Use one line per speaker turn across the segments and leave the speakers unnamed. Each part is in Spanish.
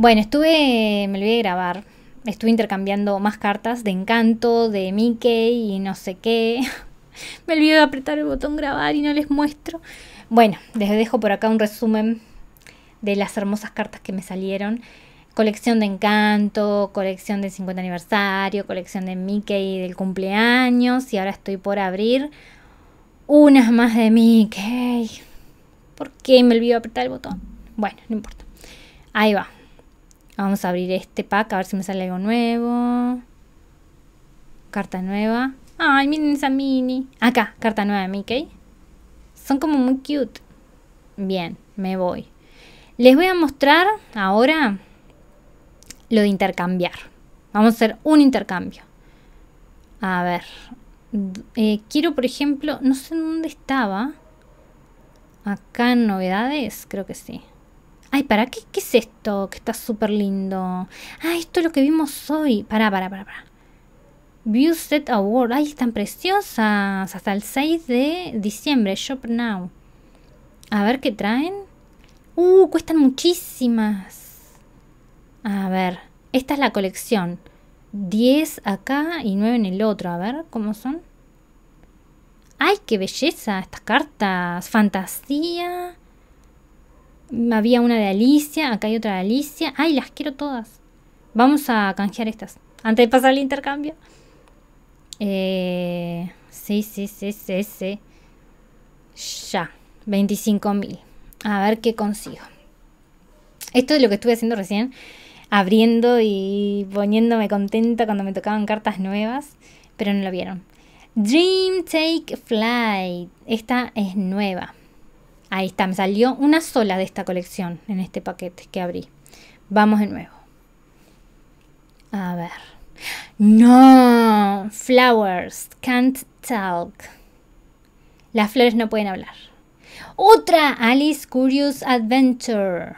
Bueno, estuve, me olvidé de grabar, estuve intercambiando más cartas de encanto, de Mickey y no sé qué. me olvidé de apretar el botón grabar y no les muestro. Bueno, les dejo por acá un resumen de las hermosas cartas que me salieron. Colección de encanto, colección del 50 aniversario, colección de Mickey del cumpleaños y ahora estoy por abrir unas más de Mickey. ¿Por qué me olvidé de apretar el botón? Bueno, no importa. Ahí va. Vamos a abrir este pack a ver si me sale algo nuevo. Carta nueva. Ay, miren esa mini. Acá, carta nueva de Mickey. Son como muy cute. Bien, me voy. Les voy a mostrar ahora lo de intercambiar. Vamos a hacer un intercambio. A ver. Eh, quiero, por ejemplo, no sé dónde estaba. Acá en novedades, creo que sí. Ay, ¿para qué? ¿Qué es esto? Que está súper lindo. Ay, ah, esto es lo que vimos hoy. Para, pará, pará, pará. View Set Award. Ay, están preciosas. Hasta el 6 de diciembre. Shop Now. A ver qué traen. Uh, cuestan muchísimas. A ver. Esta es la colección. 10 acá y 9 en el otro. A ver cómo son. ¡Ay, qué belleza! Estas cartas. Fantasía. Había una de Alicia, acá hay otra de Alicia. ¡Ay, las quiero todas! Vamos a canjear estas. Antes de pasar el intercambio. Eh, sí, sí, sí, sí, sí. Ya. 25.000. A ver qué consigo. Esto es lo que estuve haciendo recién. Abriendo y poniéndome contenta cuando me tocaban cartas nuevas. Pero no lo vieron. Dream Take Flight. Esta es nueva. Ahí está, me salió una sola de esta colección en este paquete que abrí. Vamos de nuevo. A ver. No, flowers can't talk. Las flores no pueden hablar. Otra, Alice Curious Adventure.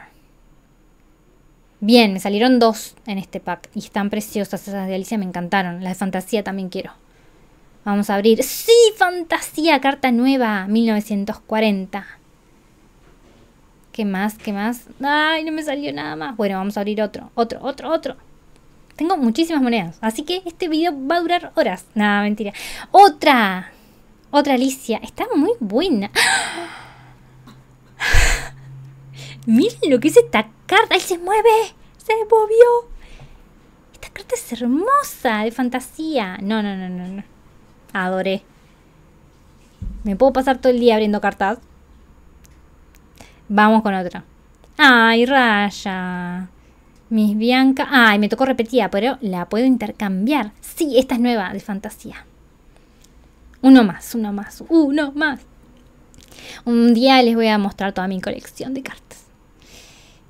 Bien, me salieron dos en este pack y están preciosas esas de Alicia, me encantaron. Las de fantasía también quiero. Vamos a abrir. Sí, fantasía, carta nueva, 1940. ¿Qué más? ¿Qué más? Ay, no me salió nada más. Bueno, vamos a abrir otro, otro, otro, otro. Tengo muchísimas monedas. Así que este video va a durar horas. Nada, mentira. Otra. Otra Alicia. Está muy buena. Miren lo que es esta carta. ¡Ay, se mueve! ¡Se movió! Esta carta es hermosa, de fantasía. No, no, no, no, no. Adoré. Me puedo pasar todo el día abriendo cartas. Vamos con otra. Ay, Raya. Mis Bianca. Ay, me tocó repetida, pero la puedo intercambiar. Sí, esta es nueva, de fantasía. Uno más, uno más, uno más. Un día les voy a mostrar toda mi colección de cartas.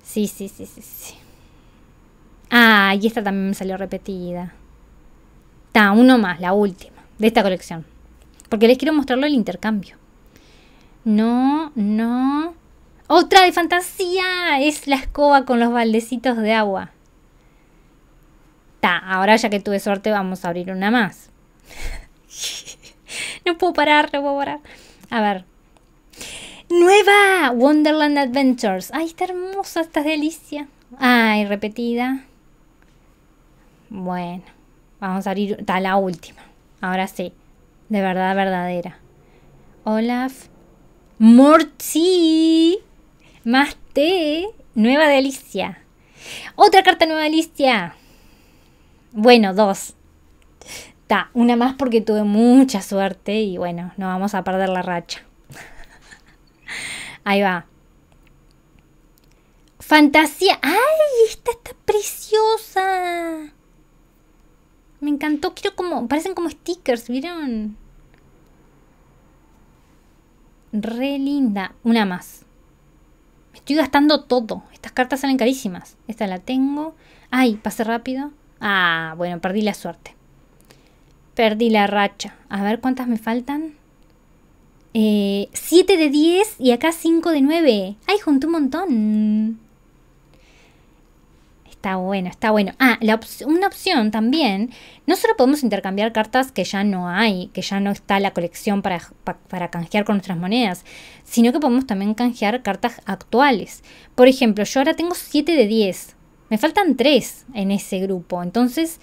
Sí, sí, sí, sí, sí. Ah, y esta también me salió repetida. Está, uno más, la última, de esta colección. Porque les quiero mostrarlo el intercambio. No, no. Otra de fantasía es la escoba con los baldecitos de agua. Ta, ahora ya que tuve suerte vamos a abrir una más. no puedo parar, no puedo parar. A ver. Nueva Wonderland Adventures. Ay, está hermosa, ¡Está delicia. Ay, repetida. Bueno, vamos a abrir Está la última. Ahora sí, de verdad verdadera. Olaf Morty. Más T, nueva delicia. Otra carta nueva delicia. Bueno, dos. Ta, una más porque tuve mucha suerte y bueno, no vamos a perder la racha. Ahí va. Fantasía. ¡Ay! Esta está preciosa. Me encantó. Quiero como. Parecen como stickers, ¿vieron? Re linda. Una más. Estoy gastando todo. Estas cartas salen carísimas. Esta la tengo. Ay, pasé rápido. Ah, bueno, perdí la suerte. Perdí la racha. A ver cuántas me faltan. 7 eh, de 10 y acá 5 de 9. Ay, junté un montón. Está bueno, está bueno. Ah, la una opción también, no solo podemos intercambiar cartas que ya no hay, que ya no está la colección para, para canjear con nuestras monedas, sino que podemos también canjear cartas actuales. Por ejemplo, yo ahora tengo 7 de 10. Me faltan 3 en ese grupo. Entonces,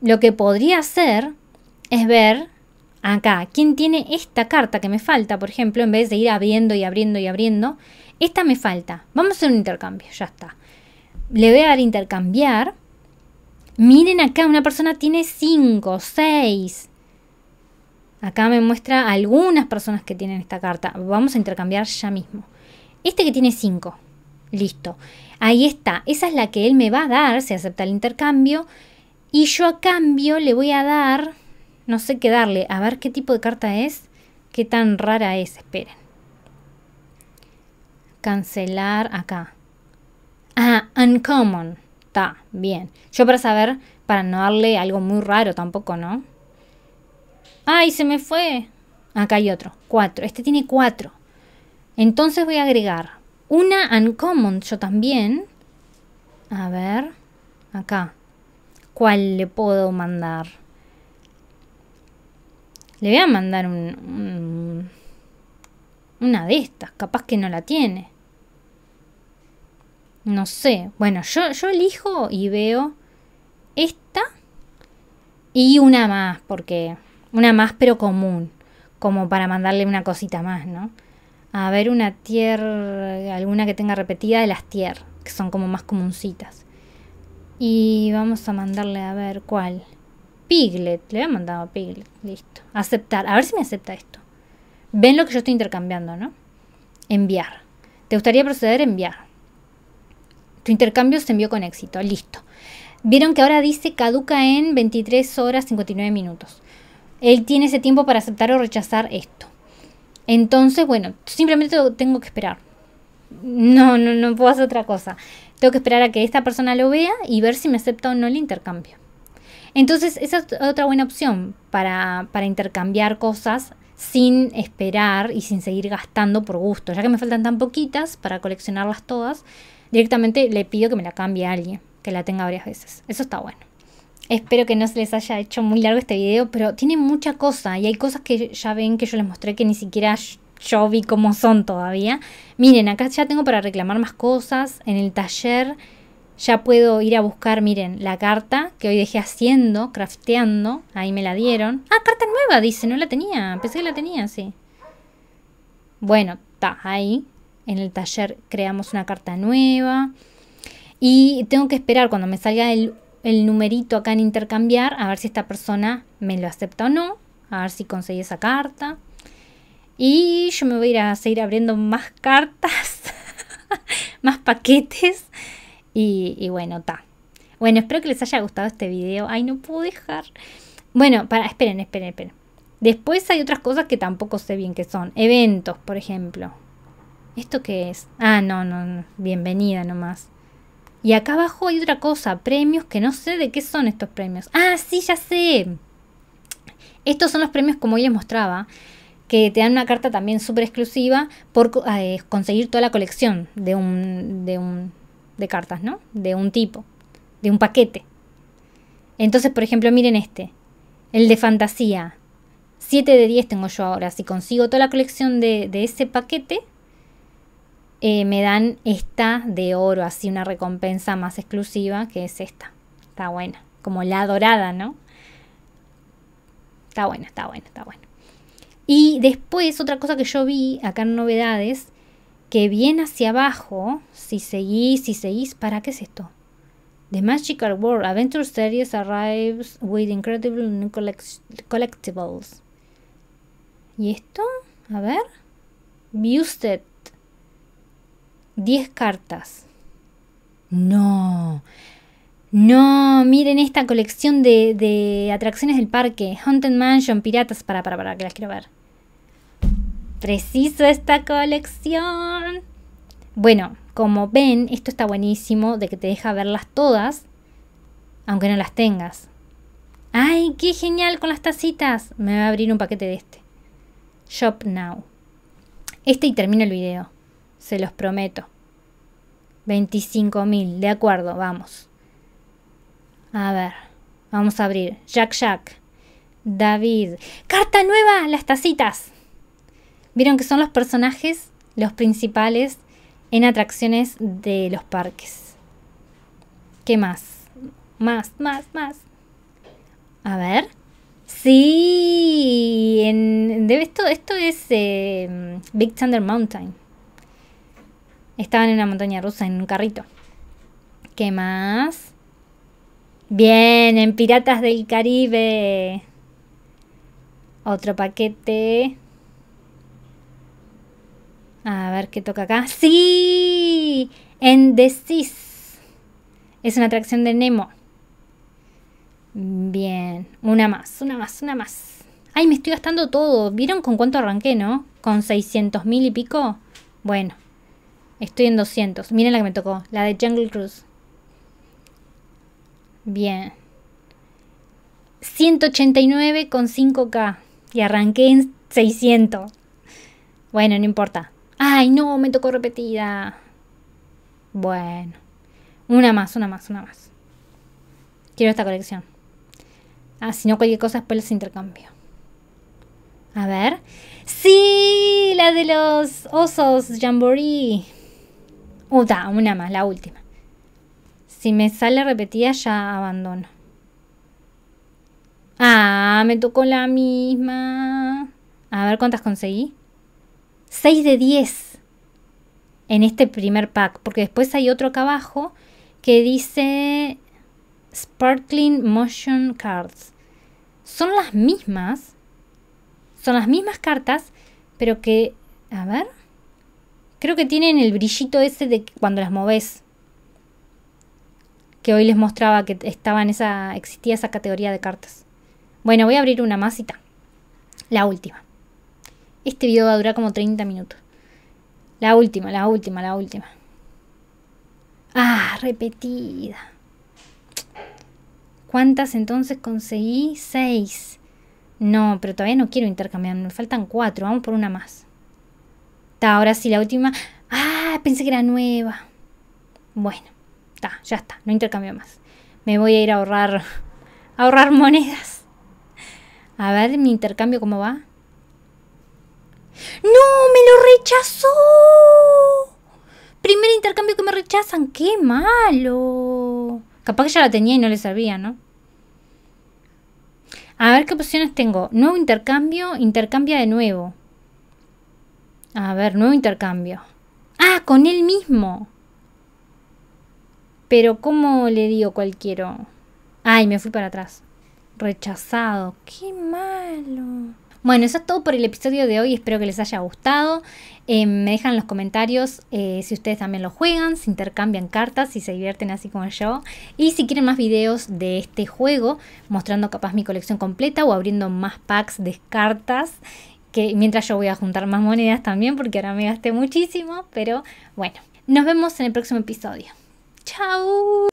lo que podría hacer es ver acá quién tiene esta carta que me falta, por ejemplo, en vez de ir abriendo y abriendo y abriendo. Esta me falta. Vamos a hacer un intercambio, ya está le voy a dar intercambiar. Miren acá, una persona tiene 5, 6. Acá me muestra algunas personas que tienen esta carta. Vamos a intercambiar ya mismo. Este que tiene 5. Listo. Ahí está. Esa es la que él me va a dar si acepta el intercambio. Y yo a cambio le voy a dar... No sé qué darle. A ver qué tipo de carta es. Qué tan rara es. Esperen. Cancelar acá. Ah, uncommon. Está, bien. Yo para saber, para no darle algo muy raro tampoco, ¿no? ¡Ay, se me fue! Acá hay otro. Cuatro. Este tiene cuatro. Entonces voy a agregar una uncommon yo también. A ver. Acá. ¿Cuál le puedo mandar? Le voy a mandar un, una de estas. Capaz que no la tiene. No sé. Bueno, yo, elijo y veo esta y una más, porque una más pero común, como para mandarle una cosita más, ¿no? A ver, una tier alguna que tenga repetida de las tier, que son como más comuncitas. Y vamos a mandarle a ver cuál. Piglet, le voy a mandar a Piglet, listo. Aceptar, a ver si me acepta esto. Ven lo que yo estoy intercambiando, ¿no? Enviar. ¿Te gustaría proceder a enviar? Tu intercambio se envió con éxito, listo. Vieron que ahora dice caduca en 23 horas 59 minutos. Él tiene ese tiempo para aceptar o rechazar esto. Entonces, bueno, simplemente tengo que esperar. No, no, no puedo hacer otra cosa. Tengo que esperar a que esta persona lo vea y ver si me acepta o no el intercambio. Entonces, esa es otra buena opción para, para intercambiar cosas sin esperar y sin seguir gastando por gusto, ya que me faltan tan poquitas para coleccionarlas todas directamente le pido que me la cambie alguien, que la tenga varias veces. Eso está bueno. Espero que no se les haya hecho muy largo este video, pero tiene mucha cosa y hay cosas que ya ven que yo les mostré que ni siquiera yo vi cómo son todavía. Miren, acá ya tengo para reclamar más cosas. En el taller ya puedo ir a buscar, miren, la carta que hoy dejé haciendo, crafteando. Ahí me la dieron. Ah, carta nueva, dice, no la tenía. Pensé que la tenía, sí. Bueno, está ahí en el taller creamos una carta nueva. Y tengo que esperar cuando me salga el, numerito acá en intercambiar, a ver si esta persona me lo acepta o no, a ver si conseguí esa carta. Y yo me voy a ir a seguir abriendo más cartas, más paquetes. Y, bueno, está. Bueno, espero que les haya gustado este video. Ay, no puedo dejar. Bueno, para, esperen, esperen, esperen. Después hay otras cosas que tampoco sé bien qué son. Eventos, por ejemplo. ¿Esto qué es? Ah, no, no, bienvenida nomás. Y acá abajo hay otra cosa, premios que no sé de qué son estos premios. Ah, sí, ya sé. Estos son los premios como yo les mostraba, que te dan una carta también súper exclusiva por ah, conseguir toda la colección de un, de un de cartas, ¿no? De un tipo, de un paquete. Entonces, por ejemplo, miren este, el de fantasía. 7 de 10 tengo yo ahora. Si consigo toda la colección de, de ese paquete, eh, me dan esta de oro, así una recompensa más exclusiva, que es esta. Está buena, como la dorada, ¿no? Está buena, está buena, está buena. Y después otra cosa que yo vi acá en novedades, que viene hacia abajo, si seguís, si seguís, ¿para qué es esto? The Magical World Adventure Series arrives with incredible collectibles. ¿Y esto? A ver. Busted 10 cartas. No. No, miren esta colección de, atracciones del parque. Haunted Mansion, Piratas. Para, para, para, que las quiero ver. Preciso esta colección. Bueno, como ven, esto está buenísimo de que te deja verlas todas, aunque no las tengas. ¡Ay, qué genial con las tacitas! Me va a abrir un paquete de este. Shop Now. Este y termino el video se los prometo. 25.000, de acuerdo, vamos. A ver, vamos a abrir. Jack Jack. David. Carta nueva, las tacitas. Vieron que son los personajes, los principales en atracciones de los parques. ¿Qué más? Más, más, más. A ver. Sí, en, de esto, esto es eh, Big Thunder Mountain. Estaban en una montaña rusa, en un carrito. ¿Qué más? Bien, en Piratas del Caribe. Otro paquete. A ver qué toca acá. ¡Sí! En The Es una atracción de Nemo. Bien. Una más, una más, una más. Ay, me estoy gastando todo. ¿Vieron con cuánto arranqué, no? Con 600 mil y pico. Bueno, Estoy en 200. Miren la que me tocó. La de Jungle Cruise. Bien. 189,5K. Y arranqué en 600. Bueno, no importa. Ay, no, me tocó repetida. Bueno. Una más, una más, una más. Quiero esta colección. Ah, si no, cualquier cosa después les intercambio. A ver. Sí, la de los osos, jamboree una más, la última. Si me sale repetida ya abandono. Ah, me tocó la misma. A ver cuántas conseguí. 6 de 10 en este primer pack, porque después hay otro acá abajo que dice Sparkling Motion Cards. Son las mismas, son las mismas cartas, pero que, a ver, Creo que tienen el brillito ese de cuando las moves. Que hoy les mostraba que estaba en esa, existía esa categoría de cartas. Bueno, voy a abrir una masita. La última. Este video va a durar como 30 minutos. La última, la última, la última. Ah, repetida. ¿Cuántas entonces conseguí? Seis. No, pero todavía no quiero intercambiar. Me faltan cuatro. Vamos por una más ahora sí, la última. Ah, pensé que era nueva. Bueno, está, ya está, no intercambio más. Me voy a ir a ahorrar, a ahorrar monedas. A ver mi intercambio cómo va. ¡No! ¡Me lo rechazó! Primer intercambio que me rechazan. ¡Qué malo! Capaz que ya la tenía y no le servía, ¿no? A ver qué opciones tengo. Nuevo intercambio, intercambia de nuevo. A ver, nuevo intercambio. Ah, con él mismo. Pero ¿cómo le digo cualquiera? Ay, me fui para atrás. Rechazado. Qué malo. Bueno, eso es todo por el episodio de hoy. Espero que les haya gustado. Eh, me dejan en los comentarios eh, si ustedes también lo juegan, si intercambian cartas, si se divierten así como yo. Y si quieren más videos de este juego, mostrando capaz mi colección completa o abriendo más packs de cartas mientras yo voy a juntar más monedas también porque ahora me gasté muchísimo, pero bueno, nos vemos en el próximo episodio. ¡Chao!